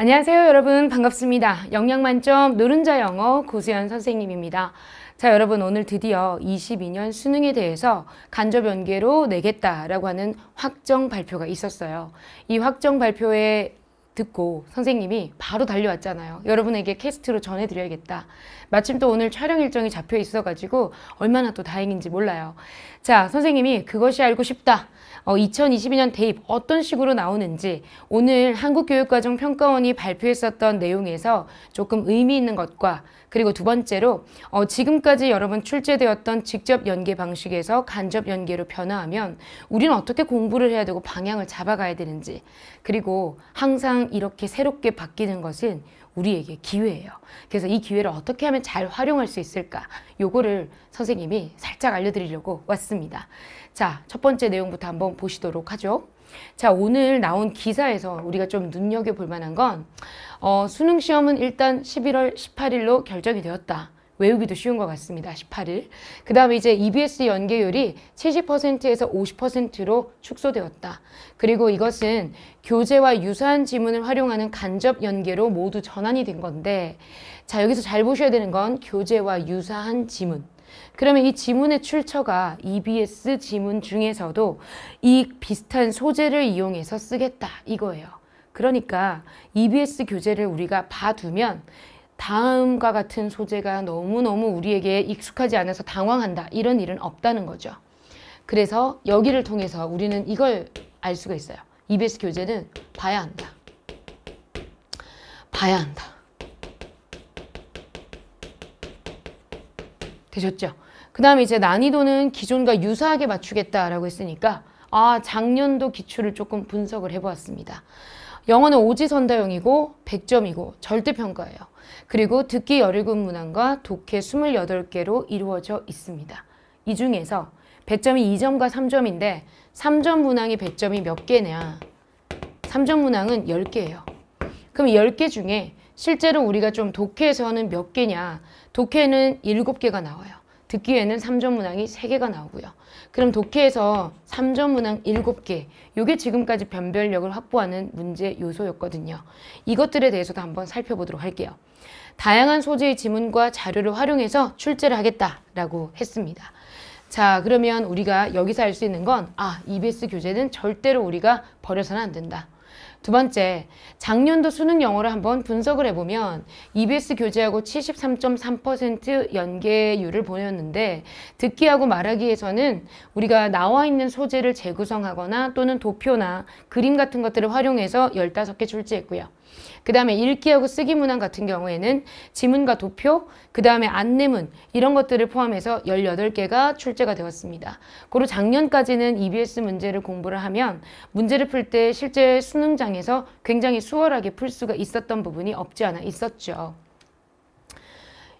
안녕하세요 여러분 반갑습니다. 영양만점 노른자 영어 고수연 선생님입니다. 자 여러분 오늘 드디어 22년 수능에 대해서 간접 연계로 내겠다라고 하는 확정 발표가 있었어요. 이 확정 발표에 듣고 선생님이 바로 달려왔잖아요. 여러분에게 캐스트로 전해드려야겠다. 마침 또 오늘 촬영 일정이 잡혀 있어가지고 얼마나 또 다행인지 몰라요. 자, 선생님이 그것이 알고 싶다. 어, 2022년 대입 어떤 식으로 나오는지 오늘 한국교육과정평가원이 발표했었던 내용에서 조금 의미 있는 것과 그리고 두 번째로 어, 지금까지 여러분 출제되었던 직접 연계 방식에서 간접 연계로 변화하면 우리는 어떻게 공부를 해야 되고 방향을 잡아가야 되는지 그리고 항상 이렇게 새롭게 바뀌는 것은 우리에게 기회예요. 그래서 이 기회를 어떻게 하면 잘 활용할 수 있을까? 요거를 선생님이 살짝 알려드리려고 왔습니다. 자, 첫 번째 내용부터 한번 보시도록 하죠. 자, 오늘 나온 기사에서 우리가 좀 눈여겨볼 만한 건 어, 수능 시험은 일단 11월 18일로 결정이 되었다. 외우기도 쉬운 것 같습니다. 18일. 그 다음에 이제 EBS 연계율이 70%에서 50%로 축소되었다. 그리고 이것은 교재와 유사한 지문을 활용하는 간접 연계로 모두 전환이 된 건데 자 여기서 잘 보셔야 되는 건 교재와 유사한 지문. 그러면 이 지문의 출처가 EBS 지문 중에서도 이 비슷한 소재를 이용해서 쓰겠다 이거예요. 그러니까 EBS 교재를 우리가 봐두면 다음과 같은 소재가 너무너무 우리에게 익숙하지 않아서 당황한다 이런 일은 없다는 거죠. 그래서 여기를 통해서 우리는 이걸 알 수가 있어요. EBS 교재는 봐야 한다. 봐야 한다. 되셨죠? 그 다음에 이제 난이도는 기존과 유사하게 맞추겠다라고 했으니까 아 작년도 기출을 조금 분석을 해보았습니다. 영어는 오지선다형이고 100점이고 절대평가예요. 그리고 듣기 17 문항과 독해 28개로 이루어져 있습니다. 이 중에서 100점이 2점과 3점인데 3점 문항이 100점이 몇 개냐 3점 문항은 10개예요. 그럼 10개 중에 실제로 우리가 좀 독해에서는 몇 개냐 독해는 7개가 나와요. 듣기에는 3전 문항이 3개가 나오고요. 그럼 독해에서 3전 문항 7개 요게 지금까지 변별력을 확보하는 문제 요소였거든요. 이것들에 대해서도 한번 살펴보도록 할게요. 다양한 소재의 지문과 자료를 활용해서 출제를 하겠다라고 했습니다. 자 그러면 우리가 여기서 알 수 있는 건아 EBS 교재는 절대로 우리가 버려서는 안 된다. 두 번째, 작년도 수능 영어를 한번 분석을 해보면 EBS 교재하고 73.3% 연계율을 보였는데 듣기하고 말하기에서는 우리가 나와 있는 소재를 재구성하거나 또는 도표나 그림 같은 것들을 활용해서 15개 출제했고요. 그 다음에 읽기하고 쓰기 문항 같은 경우에는 지문과 도표, 그 다음에 안내문 이런 것들을 포함해서 18개가 출제가 되었습니다. 고 작년까지는 EBS 문제를 공부를 하면 문제를 풀 때 실제 수능장에서 굉장히 수월하게 풀 수가 있었던 부분이 없지 않아 있었죠.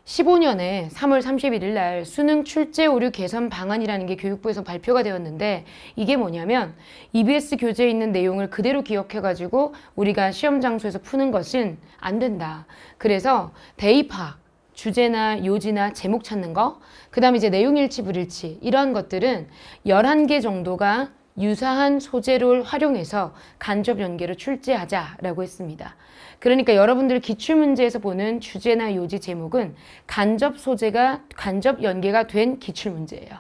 15년에 3월 31일 날 수능 출제 오류 개선 방안이라는 게 교육부에서 발표가 되었는데 이게 뭐냐면 EBS 교재에 있는 내용을 그대로 기억해가지고 우리가 시험 장소에서 푸는 것은 안 된다. 그래서 대입 파악, 주제나 요지나 제목 찾는 거, 그 다음에 이제 내용 일치, 불일치 이런 것들은 11개 정도가 유사한 소재를 활용해서 간접 연계를 출제하자라고 했습니다. 그러니까 여러분들 기출문제에서 보는 주제나 요지 제목은 간접 소재가 간접 연계가 된 기출문제예요.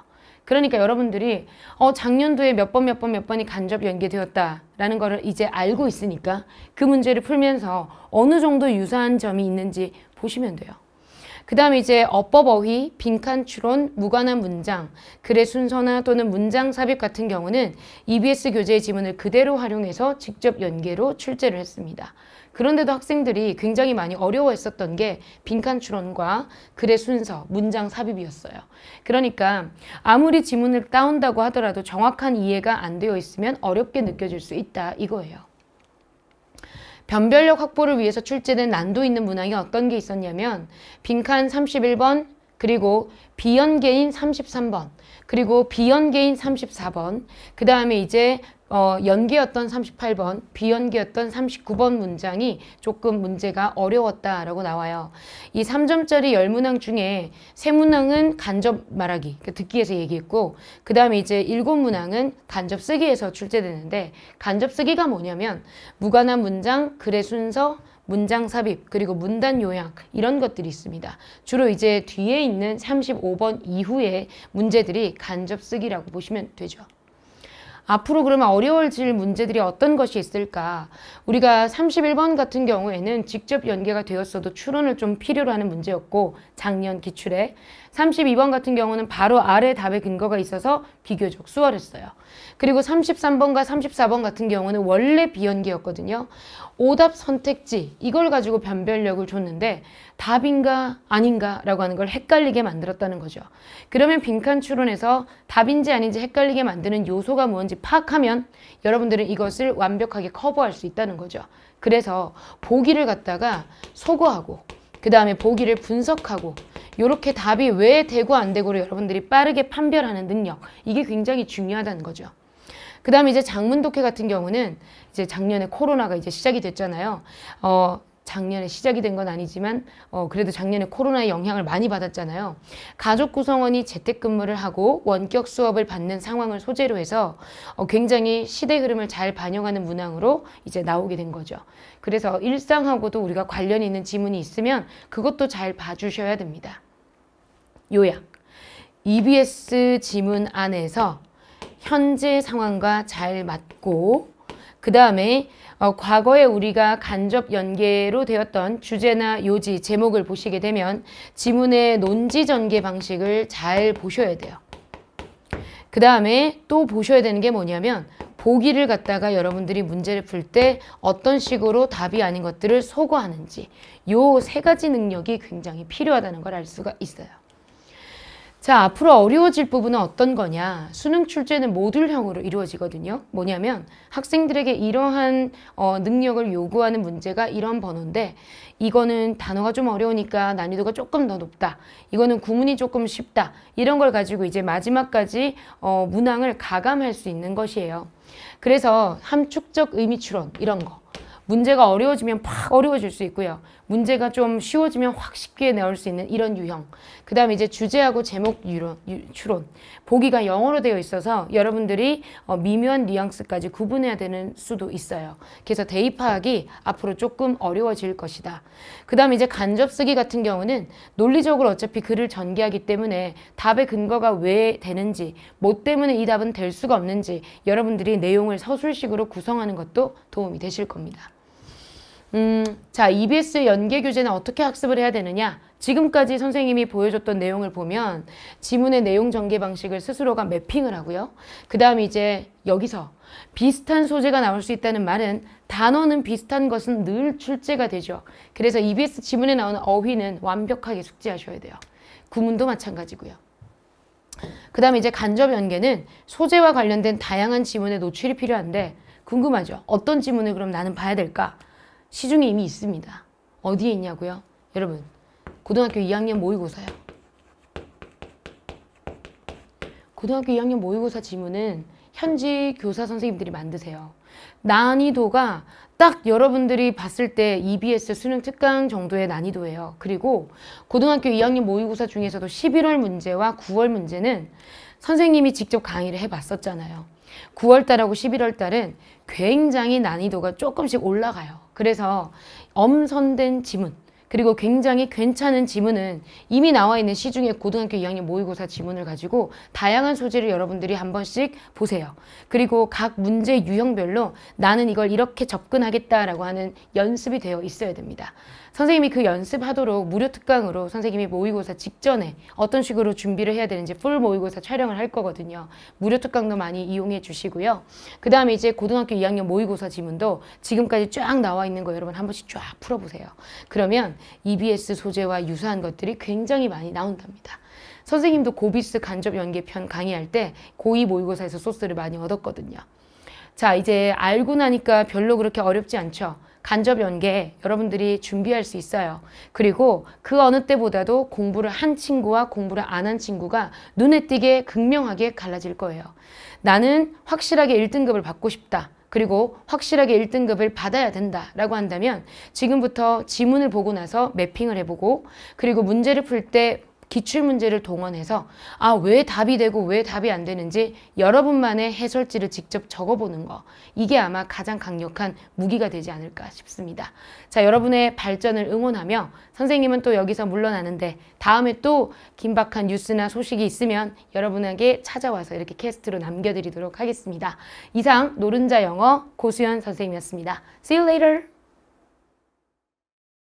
그러니까 여러분들이 어 작년도에 몇 번 몇 번 몇 번이 간접 연계되었다라는 거를 이제 알고 있으니까 그 문제를 풀면서 어느 정도 유사한 점이 있는지 보시면 돼요. 그 다음에 이제 어법어휘, 빈칸 추론, 무관한 문장, 글의 순서나 또는 문장 삽입 같은 경우는 EBS 교재의 지문을 그대로 활용해서 직접 연계로 출제를 했습니다. 그런데도 학생들이 굉장히 많이 어려워했었던 게 빈칸 추론과 글의 순서, 문장 삽입이었어요. 그러니까 아무리 지문을 따온다고 하더라도 정확한 이해가 안 되어 있으면 어렵게 느껴질 수 있다 이거예요. 변별력 확보를 위해서 출제된 난도 있는 문항이 어떤 게 있었냐면 빈칸 31번 그리고 비연계인 33번 그리고 비연계인 34번 그 다음에 이제 어, 연기였던 38번, 비연기였던 39번 문장이 조금 문제가 어려웠다라고 나와요. 이 3점짜리 열문항 중에 세 문항은 간접 말하기, 그러니까 듣기에서 얘기했고 그 다음에 이제 7 문항은 간접 쓰기에서 출제되는데 간접 쓰기가 뭐냐면 무관한 문장, 글의 순서, 문장 삽입, 그리고 문단 요약 이런 것들이 있습니다. 주로 이제 뒤에 있는 35번 이후의 문제들이 간접 쓰기라고 보시면 되죠. 앞으로 그러면 어려워질 문제들이 어떤 것이 있을까? 우리가 31번 같은 경우에는 직접 연계가 되었어도 추론을 좀 필요로 하는 문제였고 작년 기출에 3 2번 같은 경우는 바로 아래 답의 근거가 있어서 비교적 수월했어요. 그리고 3 3 번과 3 4번 같은 경우는 원래 비연기였거든요. 오답 선택지 이걸 가지고 변별력을 줬는데 답인가 아닌가 라고 하는 걸 헷갈리게 만들었다는 거죠. 그러면 빈칸 추론에서 답인지 아닌지 헷갈리게 만드는 요소가 뭔지 파악하면 여러분들은 이것을 완벽하게 커버할 수 있다는 거죠. 그래서 보기를 갖다가 소거하고 그 다음에 보기를 분석하고 이렇게 답이 왜 되고 안 되고를 여러분들이 빠르게 판별하는 능력 이게 굉장히 중요하다는 거죠. 그 다음에 이제 장문독해 같은 경우는 이제 작년에 코로나가 이제 시작이 됐잖아요. 어, 작년에 시작이 된 건 아니지만 어, 그래도 작년에 코로나의 영향을 많이 받았잖아요. 가족 구성원이 재택근무를 하고 원격 수업을 받는 상황을 소재로 해서 어, 굉장히 시대 흐름을 잘 반영하는 문항으로 이제 나오게 된 거죠. 그래서 일상하고도 우리가 관련 있는 지문이 있으면 그것도 잘 봐주셔야 됩니다. 요약. EBS 지문 안에서 현재 상황과 잘 맞고 그 다음에 어, 과거에 우리가 간접 연계로 되었던 주제나 요지, 제목을 보시게 되면 지문의 논지 전개 방식을 잘 보셔야 돼요. 그 다음에 또 보셔야 되는 게 뭐냐면 보기를 갖다가 여러분들이 문제를 풀 때 어떤 식으로 답이 아닌 것들을 소거하는지 요 세 가지 능력이 굉장히 필요하다는 걸 알 수가 있어요. 자, 앞으로 어려워질 부분은 어떤 거냐? 수능 출제는 모듈형으로 이루어지거든요. 뭐냐면 학생들에게 이러한 어, 능력을 요구하는 문제가 이런 번호인데 이거는 단어가 좀 어려우니까 난이도가 조금 더 높다. 이거는 구문이 조금 쉽다. 이런 걸 가지고 이제 마지막까지 어, 문항을 가감할 수 있는 것이에요. 그래서 함축적 의미 추론 이런 거 문제가 어려워지면 팍 어려워질 수 있고요. 문제가 좀 쉬워지면 확 쉽게 나올 수 있는 이런 유형. 그 다음에 이제 주제하고 제목 유론, 유, 추론. 보기가 영어로 되어 있어서 여러분들이 어, 미묘한 뉘앙스까지 구분해야 되는 수도 있어요. 그래서 대입하기 앞으로 조금 어려워질 것이다. 그 다음에 이제 간접 쓰기 같은 경우는 논리적으로 어차피 글을 전개하기 때문에 답의 근거가 왜 되는지, 뭐 때문에 이 답은 될 수가 없는지 여러분들이 내용을 서술식으로 구성하는 것도 도움이 되실 겁니다. 음, 자, EBS 연계 교재는 어떻게 학습을 해야 되느냐? 지금까지 선생님이 보여줬던 내용을 보면 지문의 내용 전개 방식을 스스로가 매핑을 하고요. 그 다음 에 이제 여기서 비슷한 소재가 나올 수 있다는 말은 단어는 비슷한 것은 늘 출제가 되죠. 그래서 EBS 지문에 나오는 어휘는 완벽하게 숙지하셔야 돼요. 구문도 마찬가지고요. 그 다음에 이제 간접 연계는 소재와 관련된 다양한 지문의 노출이 필요한데 궁금하죠? 어떤 지문을 그럼 나는 봐야 될까? 시중에 이미 있습니다. 어디에 있냐고요? 여러분 고등학교 2학년 모의고사요. 고등학교 2학년 모의고사 지문은 현지 교사 선생님들이 만드세요. 난이도가 딱 여러분들이 봤을 때 EBS 수능 특강 정도의 난이도예요. 그리고 고등학교 2학년 모의고사 중에서도 11월 문제와 9월 문제는 선생님이 직접 강의를 해봤었잖아요. 9월달하고 11월달은 굉장히 난이도가 조금씩 올라가요. 그래서 엄선된 지문, 그리고 굉장히 괜찮은 지문은 이미 나와 있는 시중의 고등학교 2학년 모의고사 지문을 가지고 다양한 소재를 여러분들이 한 번씩 보세요. 그리고 각 문제 유형별로 나는 이걸 이렇게 접근하겠다라고 하는 연습이 되어 있어야 됩니다. 선생님이 그 연습하도록 무료 특강으로 선생님이 모의고사 직전에 어떤 식으로 준비를 해야 되는지 풀 모의고사 촬영을 할 거거든요. 무료 특강도 많이 이용해 주시고요. 그 다음에 이제 고등학교 2학년 모의고사 지문도 지금까지 쫙 나와 있는 거 여러분 한 번씩 쫙 풀어보세요. 그러면 EBS 소재와 유사한 것들이 굉장히 많이 나온답니다. 선생님도 고비스 간접 연계편 강의할 때 고2 모의고사에서 소스를 많이 얻었거든요. 자 이제 알고 나니까 별로 그렇게 어렵지 않죠. 간접 연계 여러분들이 준비할 수 있어요. 그리고 그 어느 때보다도 공부를 한 친구와 공부를 안 한 친구가 눈에 띄게 극명하게 갈라질 거예요. 나는 확실하게 1등급을 받고 싶다. 그리고 확실하게 1등급을 받아야 된다라고 한다면 지금부터 지문을 보고 나서 매핑을 해보고 그리고 문제를 풀때 기출문제를 동원해서 아, 왜 답이 되고 왜 답이 안 되는지 여러분만의 해설지를 직접 적어보는 거. 이게 아마 가장 강력한 무기가 되지 않을까 싶습니다. 자, 여러분의 발전을 응원하며 선생님은 또 여기서 물러나는데 다음에 또 긴박한 뉴스나 소식이 있으면 여러분에게 찾아와서 이렇게 캐스트로 남겨드리도록 하겠습니다. 이상 노른자 영어 고수연 선생님이었습니다. See you later!